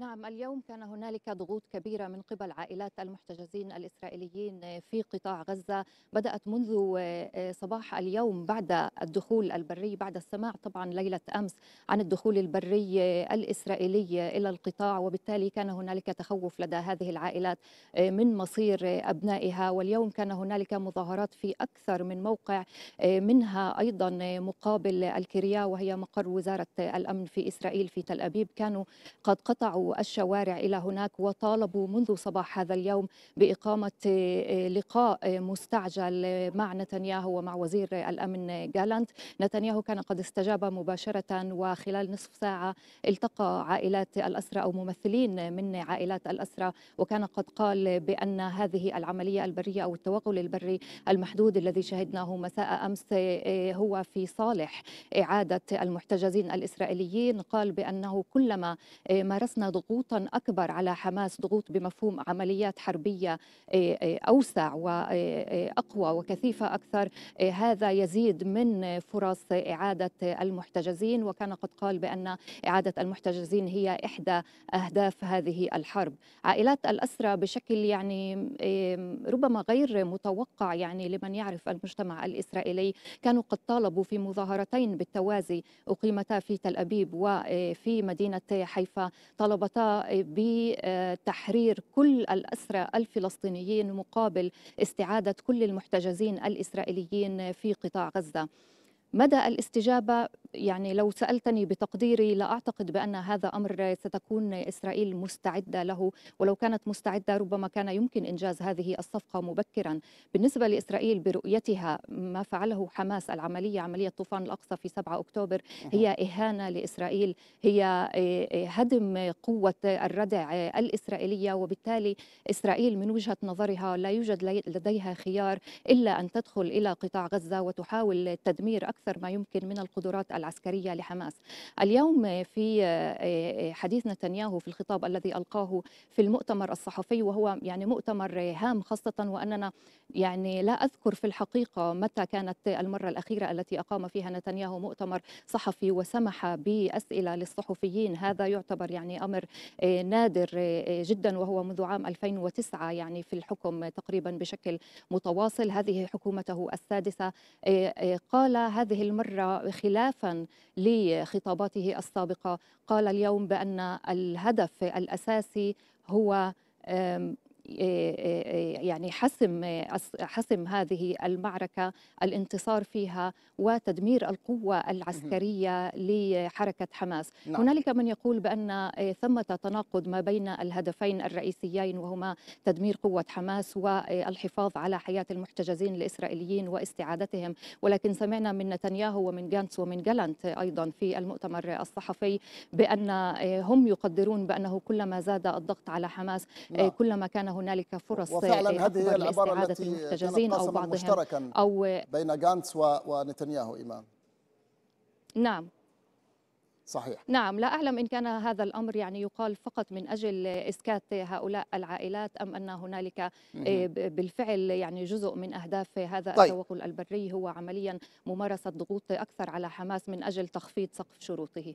نعم اليوم كان هنالك ضغوط كبيرة من قبل عائلات المحتجزين الإسرائيليين في قطاع غزة بدأت منذ آه، آه، صباح اليوم بعد الدخول البري بعد السماع طبعا ليلة أمس عن الدخول البري آه، الإسرائيلي إلى القطاع وبالتالي كان هنالك تخوف لدى هذه العائلات من مصير أبنائها واليوم كان هنالك مظاهرات في أكثر من موقع منها أيضا مقابل الكريا وهي مقر وزارة الأمن في إسرائيل في تل أبيب كانوا قد قطعوا الشوارع إلى هناك وطالبوا منذ صباح هذا اليوم بإقامة آه، لقاء آه، مستعجل مع نتنياهو ومع وزير الأمن جالانت نتنياهو كان قد استجاب مباشرة وخلال نصف ساعة التقى عائلات الأسرى أو ممثلين من عائلات الأسرى وكان قد قال بأن هذه العملية البرية أو التوغل البري المحدود الذي شهدناه مساء أمس آه، هو في صالح إعادة المحتجزين الإسرائيليين قال بأنه كلما مارسنا ضغوطا اكبر على حماس ضغوط بمفهوم عمليات حربيه آه، آه، اوسع واقوى آه، وكثيفه اكثر هذا يزيد من فرص اعاده المحتجزين وكان قد قال بان اعاده المحتجزين هي احدى اهداف هذه الحرب عائلات الاسرى بشكل يعني ربما غير متوقع يعني لمن يعرف المجتمع الاسرائيلي كانوا قد طالبوا في مظاهرتين بالتوازي اقيمتا في تل ابيب وفي مدينه حيفا طلبت الوسطاء بتحرير آه، كل الأسرى الفلسطينيين مقابل استعادة كل المحتجزين الإسرائيليين في قطاع غزة مدى الاستجابه يعني لو سالتني بتقديري لا اعتقد بان هذا امر ستكون اسرائيل مستعده له ولو كانت مستعده ربما كان يمكن انجاز هذه الصفقه مبكرا بالنسبه لاسرائيل برؤيتها ما فعله حماس العمليه عمليه طوفان الاقصى في 7 اكتوبر هي اهانه لاسرائيل هي آه، هدم قوه الردع الاسرائيليه وبالتالي اسرائيل من وجهه نظرها لا يوجد لديها خيار الا ان تدخل الى قطاع غزه وتحاول تدمير أكثر ما يمكن من القدرات العسكرية لحماس اليوم في آه، آه، حديث نتنياهو في الخطاب الذي ألقاه في المؤتمر الصحفي وهو يعني مؤتمر هام خاصة وأننا يعني لا أذكر في الحقيقة متى كانت المرة الأخيرة التي أقام فيها نتنياهو مؤتمر صحفي وسمح بأسئلة للصحفيين هذا يعتبر يعني أمر آه، نادر جدا وهو منذ عام 2009 يعني في الحكم تقريبا بشكل متواصل هذه حكومته السادسة قال هذا هذه المرة خلافا لخطاباته السابقة قال اليوم بأن الهدف الأساسي هو آه، آه، آه، يعني حسم حسم هذه المعركه الانتصار فيها وتدمير القوه العسكريه لحركه حماس نعم. هنالك من يقول بان ثمه تناقض ما بين الهدفين الرئيسيين وهما تدمير قوه حماس والحفاظ على حياه المحتجزين الاسرائيليين واستعادتهم ولكن سمعنا من نتنياهو ومن جانس ومن جالانت ايضا في المؤتمر الصحفي بان هم يقدرون بانه كلما زاد الضغط على حماس نعم. كلما كان هنالك فرص وفعلا هذه هي العبارة التي المحتجزين أو بعضهم مشتركا أو بين غانتس ونتنياهو إمام نعم صحيح نعم لا أعلم إن كان هذا الأمر يعني يقال فقط من أجل إسكات هؤلاء العائلات أم أن هنالك آه، بالفعل يعني جزء من أهداف هذا طيب. التوغل البري هو عمليا ممارسة ضغوط أكثر على حماس من أجل تخفيض سقف شروطه